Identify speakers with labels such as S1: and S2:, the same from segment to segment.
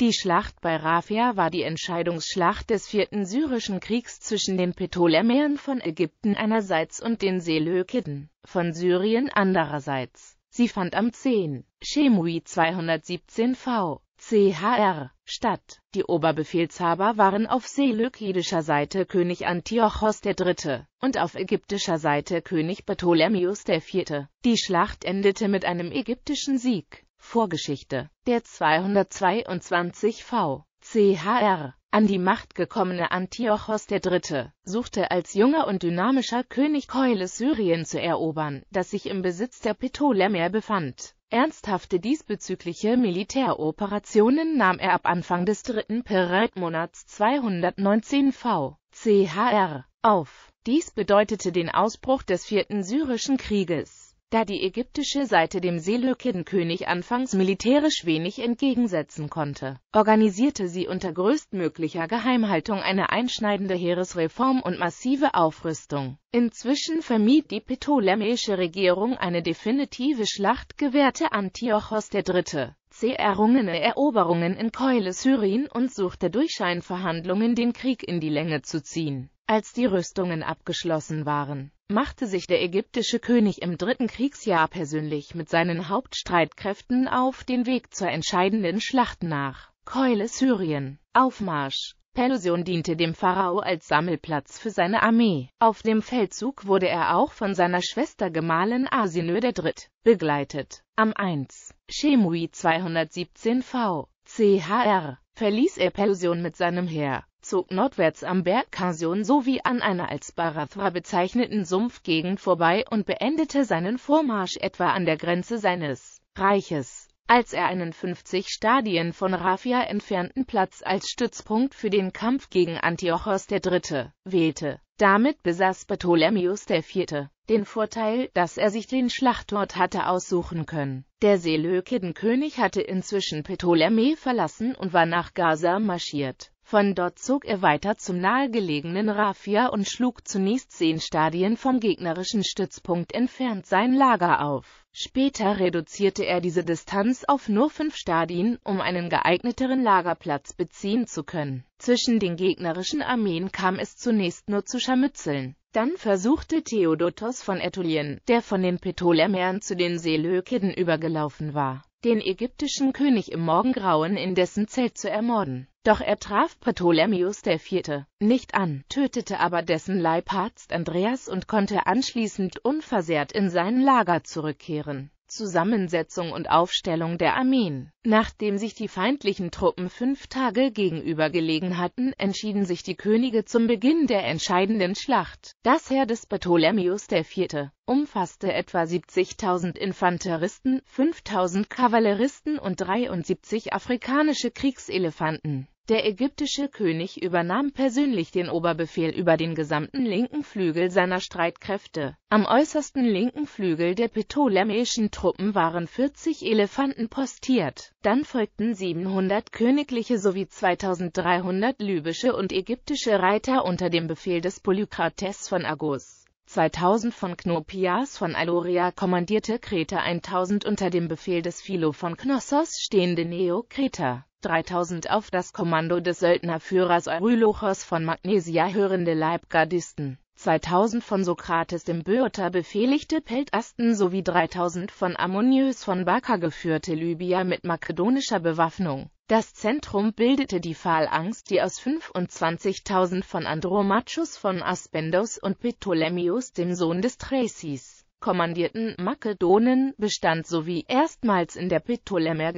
S1: Die Schlacht bei Rafia war die Entscheidungsschlacht des Vierten Syrischen Kriegs zwischen den Ptolemäern von Ägypten einerseits und den Seleukiden von Syrien andererseits. Sie fand am 10. Chemui 217 v. CHR statt. Die Oberbefehlshaber waren auf seleukidischer Seite König Antiochos III. und auf ägyptischer Seite König Ptolemäus IV. Die Schlacht endete mit einem ägyptischen Sieg Vorgeschichte. Der 222 v. CHR an die Macht gekommene Antiochos III. suchte als junger und dynamischer König Keules Syrien zu erobern, das sich im Besitz der Ptolemäer befand. Ernsthafte diesbezügliche Militäroperationen nahm er ab Anfang des dritten Pereid-Monats 219 v. CHR auf. Dies bedeutete den Ausbruch des Vierten Syrischen Krieges da die ägyptische Seite dem Seleukidenkönig anfangs militärisch wenig entgegensetzen konnte, organisierte sie unter größtmöglicher Geheimhaltung eine einschneidende Heeresreform und massive Aufrüstung. Inzwischen vermied die ptolemäische Regierung eine definitive Schlacht, gewährte Antiochos III. C. errungene Eroberungen in Keule Syrien und suchte durch Scheinverhandlungen den Krieg in die Länge zu ziehen. Als die Rüstungen abgeschlossen waren, machte sich der ägyptische König im dritten Kriegsjahr persönlich mit seinen Hauptstreitkräften auf den Weg zur entscheidenden Schlacht nach Keule Syrien. Aufmarsch Pelusion diente dem Pharao als Sammelplatz für seine Armee. Auf dem Feldzug wurde er auch von seiner Schwester Gemahlin Asinö III. begleitet. Am 1. Chemui 217 v. chr. verließ er Pelusion mit seinem Heer, zog nordwärts am Berg Karsion sowie an einer als Barathra bezeichneten Sumpfgegend vorbei und beendete seinen Vormarsch etwa an der Grenze seines Reiches. Als er einen 50 Stadien von Rafia entfernten Platz als Stützpunkt für den Kampf gegen Antiochos III. wählte, damit besaß Ptolemius IV. den Vorteil, dass er sich den Schlachtort hatte aussuchen können. Der Seleukidenkönig hatte inzwischen Ptolemä verlassen und war nach Gaza marschiert. Von dort zog er weiter zum nahegelegenen Rafia und schlug zunächst zehn Stadien vom gegnerischen Stützpunkt entfernt sein Lager auf. Später reduzierte er diese Distanz auf nur fünf Stadien, um einen geeigneteren Lagerplatz beziehen zu können. Zwischen den gegnerischen Armeen kam es zunächst nur zu Scharmützeln. Dann versuchte Theodotos von Ätulien, der von den Ptolemäern zu den Seelökiden übergelaufen war, den ägyptischen König im Morgengrauen in dessen Zelt zu ermorden. Doch er traf Ptolemäus IV. nicht an, tötete aber dessen Leibarzt Andreas und konnte anschließend unversehrt in sein Lager zurückkehren. Zusammensetzung und Aufstellung der Armeen. Nachdem sich die feindlichen Truppen fünf Tage gegenübergelegen hatten, entschieden sich die Könige zum Beginn der entscheidenden Schlacht. Das Heer des Ptolemäus IV umfasste etwa 70.000 Infanteristen, 5.000 Kavalleristen und 73 afrikanische Kriegselefanten. Der ägyptische König übernahm persönlich den Oberbefehl über den gesamten linken Flügel seiner Streitkräfte. Am äußersten linken Flügel der ptolemäischen Truppen waren 40 Elefanten postiert. Dann folgten 700 königliche sowie 2300 libysche und ägyptische Reiter unter dem Befehl des Polykrates von Agus. 2000 von Knopias von Aloria kommandierte Kreta 1000 unter dem Befehl des Philo von Knossos stehende Neo-Kreta 3000 auf das Kommando des Söldnerführers Eurylochos von Magnesia hörende Leibgardisten. 2000 von Sokrates dem Böoter befehligte Peltasten sowie 3000 von Ammonius von Barca geführte Libyer mit makedonischer Bewaffnung. Das Zentrum bildete die Pfahlangst, die aus 25.000 von Andromachus von Aspendos und Ptolemäus, dem Sohn des Tracys, kommandierten Makedonen bestand sowie erstmals in der ptolemäer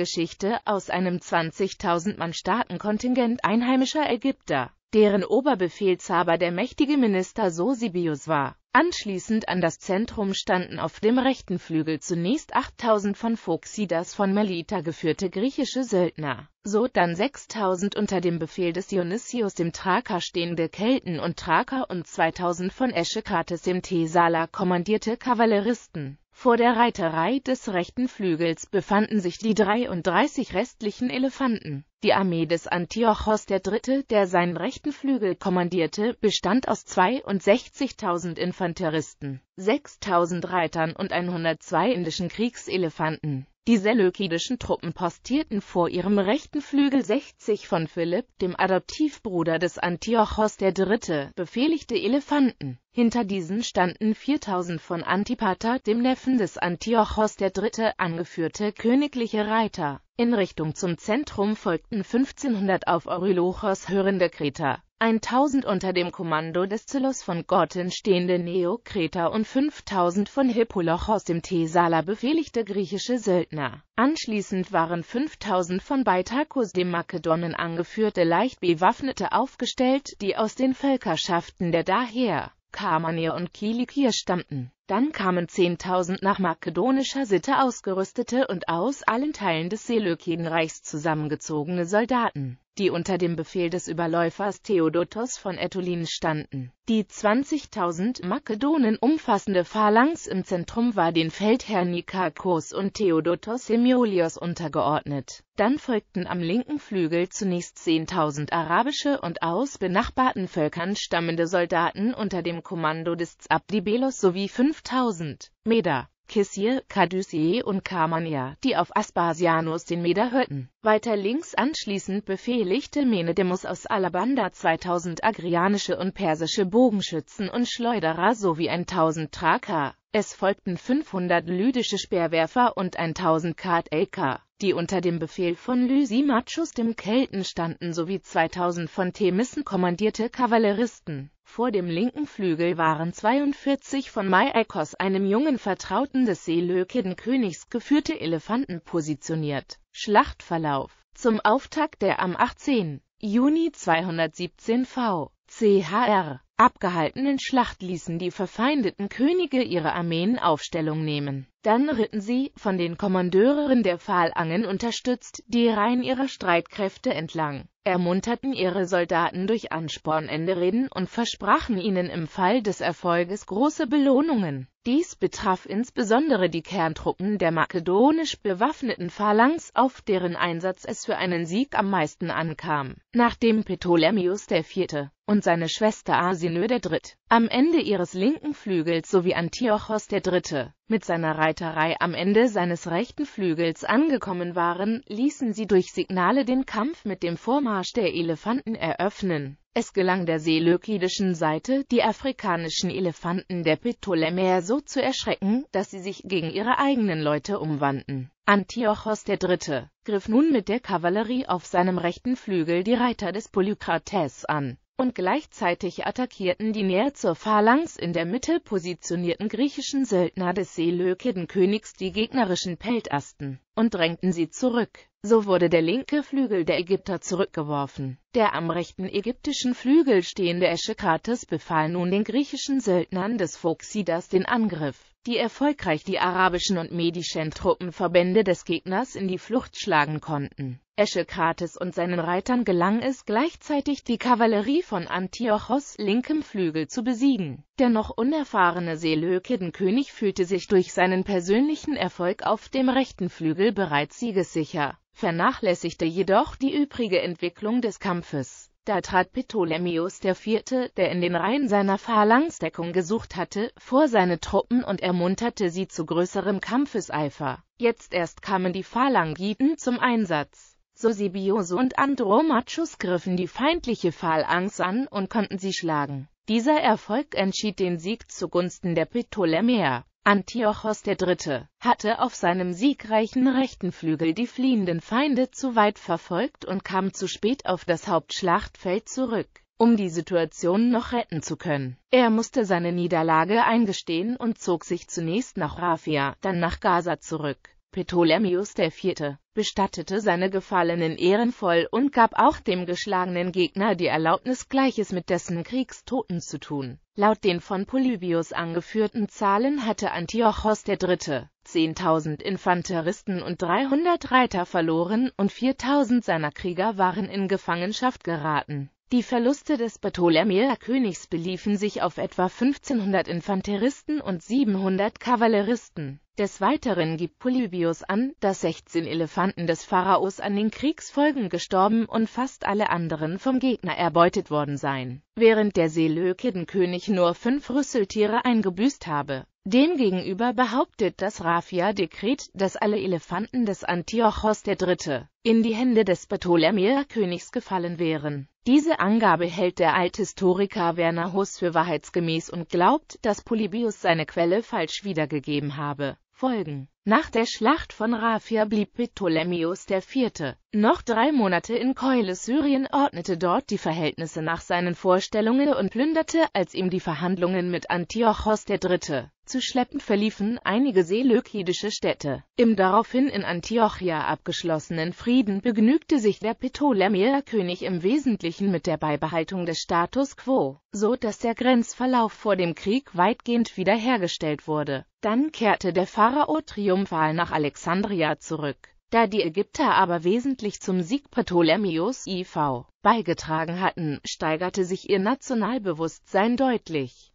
S1: aus einem 20.000 Mann starken Kontingent einheimischer Ägypter, deren Oberbefehlshaber der mächtige Minister Sosibius war Anschließend an das Zentrum standen auf dem rechten Flügel zunächst 8000 von Phoxidas von Melita geführte griechische Söldner, so dann 6000 unter dem Befehl des Dionysius dem Thraker stehende Kelten und Thraker und 2000 von Eschekates dem Thessaler kommandierte Kavalleristen. Vor der Reiterei des rechten Flügels befanden sich die 33 restlichen Elefanten. Die Armee des Antiochos III., der seinen rechten Flügel kommandierte, bestand aus 62.000 Infanteristen, 6.000 Reitern und 102 indischen Kriegselefanten. Die seleukidischen Truppen postierten vor ihrem rechten Flügel 60 von Philipp, dem Adoptivbruder des Antiochos III., befehligte Elefanten. Hinter diesen standen 4000 von Antipater, dem Neffen des Antiochos III., angeführte königliche Reiter. In Richtung zum Zentrum folgten 1500 auf Eurylochos hörende Kreter. 1000 unter dem Kommando des Zylos von Gotten stehende Neokreter und 5000 von Hippoloch aus dem Thesala befehligte griechische Söldner. Anschließend waren 5000 von Baitakos dem Makedonen angeführte leicht bewaffnete aufgestellt, die aus den Völkerschaften der daher Kamanir und Kilikier stammten. Dann kamen 10.000 nach makedonischer Sitte ausgerüstete und aus allen Teilen des Seleukidenreichs zusammengezogene Soldaten, die unter dem Befehl des Überläufers Theodotos von Etolin standen. Die 20.000 Makedonen umfassende Phalanx im Zentrum war den Feldherren Nikakos und Theodotos Semiolios untergeordnet. Dann folgten am linken Flügel zunächst 10.000 arabische und aus benachbarten Völkern stammende Soldaten unter dem Kommando des Zabdibelos sowie 5 5000 Meder. Kissie, Kadüsee und Karmania, die auf Aspasianus den Meder hörten. Weiter links anschließend befehligte Menedemus aus Alabanda 2000 agrianische und persische Bogenschützen und Schleuderer sowie 1000 Thraker. Es folgten 500 lydische Speerwerfer und 1000 Kartelker, die unter dem Befehl von Lysimachus dem Kelten standen sowie 2000 von Themissen kommandierte Kavalleristen. Vor dem linken Flügel waren 42 von Maiaikos, einem jungen Vertrauten des Seleukidenkönigs, geführte Elefanten positioniert. Schlachtverlauf Zum Auftakt der am 18. Juni 217 v. Chr abgehaltenen Schlacht ließen die verfeindeten Könige ihre Armeen Aufstellung nehmen. Dann ritten sie, von den Kommandeuren der Pfahlangen unterstützt, die Reihen ihrer Streitkräfte entlang, ermunterten ihre Soldaten durch anspornende Reden und versprachen ihnen im Fall des Erfolges große Belohnungen. Dies betraf insbesondere die Kerntruppen der makedonisch bewaffneten Phalanx, auf deren Einsatz es für einen Sieg am meisten ankam. Nachdem Ptolemäus IV und seine Schwester Arsinoe III. am Ende ihres linken Flügels sowie Antiochos III. mit seiner Reiterei am Ende seines rechten Flügels angekommen waren, ließen sie durch Signale den Kampf mit dem Vormarsch der Elefanten eröffnen. Es gelang der seleukidischen Seite, die afrikanischen Elefanten der Ptolemäer so zu erschrecken, dass sie sich gegen ihre eigenen Leute umwandten. Antiochos III. griff nun mit der Kavallerie auf seinem rechten Flügel die Reiter des Polykrates an und gleichzeitig attackierten die näher zur Phalanx in der Mitte positionierten griechischen Söldner des Seleukidenkönigs die gegnerischen Peltasten und drängten sie zurück. So wurde der linke Flügel der Ägypter zurückgeworfen. Der am rechten ägyptischen Flügel stehende Eschekates befahl nun den griechischen Söldnern des Phoxidas den Angriff, die erfolgreich die arabischen und medischen Truppenverbände des Gegners in die Flucht schlagen konnten. Eschekrates und seinen Reitern gelang es gleichzeitig, die Kavallerie von Antiochos linkem Flügel zu besiegen. Der noch unerfahrene Seleukidenkönig fühlte sich durch seinen persönlichen Erfolg auf dem rechten Flügel bereits siegessicher, vernachlässigte jedoch die übrige Entwicklung des Kampfes. Da trat Ptolemäus IV., der in den Reihen seiner Phalanxdeckung gesucht hatte, vor seine Truppen und ermunterte sie zu größerem Kampfeseifer. Jetzt erst kamen die Phalangiten zum Einsatz. Sosibios und Andromachus griffen die feindliche Phalanx an und konnten sie schlagen. Dieser Erfolg entschied den Sieg zugunsten der Ptolemäer. Antiochos III. hatte auf seinem siegreichen rechten Flügel die fliehenden Feinde zu weit verfolgt und kam zu spät auf das Hauptschlachtfeld zurück, um die Situation noch retten zu können. Er musste seine Niederlage eingestehen und zog sich zunächst nach Raphia, dann nach Gaza zurück. Ptolemäus IV., bestattete seine Gefallenen ehrenvoll und gab auch dem geschlagenen Gegner die Erlaubnis, Gleiches mit dessen Kriegstoten zu tun. Laut den von Polybius angeführten Zahlen hatte Antiochos III. 10.000 Infanteristen und 300 Reiter verloren und 4.000 seiner Krieger waren in Gefangenschaft geraten. Die Verluste des Ptolemäer Königs beliefen sich auf etwa 1500 Infanteristen und 700 Kavalleristen. Des Weiteren gibt Polybius an, dass 16 Elefanten des Pharaos an den Kriegsfolgen gestorben und fast alle anderen vom Gegner erbeutet worden seien, während der Seleukidenkönig nur fünf Rüsseltiere eingebüßt habe. Demgegenüber behauptet das Raphia-Dekret, dass alle Elefanten des Antiochos III. in die Hände des Ptolemäer-Königs gefallen wären. Diese Angabe hält der Althistoriker Werner Huss für wahrheitsgemäß und glaubt, dass Polybius seine Quelle falsch wiedergegeben habe folgen. Nach der Schlacht von Raphia blieb Ptolemäus IV. noch drei Monate in Keule Syrien, ordnete dort die Verhältnisse nach seinen Vorstellungen und plünderte, als ihm die Verhandlungen mit Antiochos III zu schleppen verliefen einige seleukidische Städte. Im daraufhin in Antiochia abgeschlossenen Frieden begnügte sich der Ptolemäer König im Wesentlichen mit der Beibehaltung des Status quo, so dass der Grenzverlauf vor dem Krieg weitgehend wiederhergestellt wurde. Dann kehrte der Pharao triumphal nach Alexandria zurück. Da die Ägypter aber wesentlich zum Sieg Ptolemäus IV beigetragen hatten, steigerte sich ihr Nationalbewusstsein deutlich.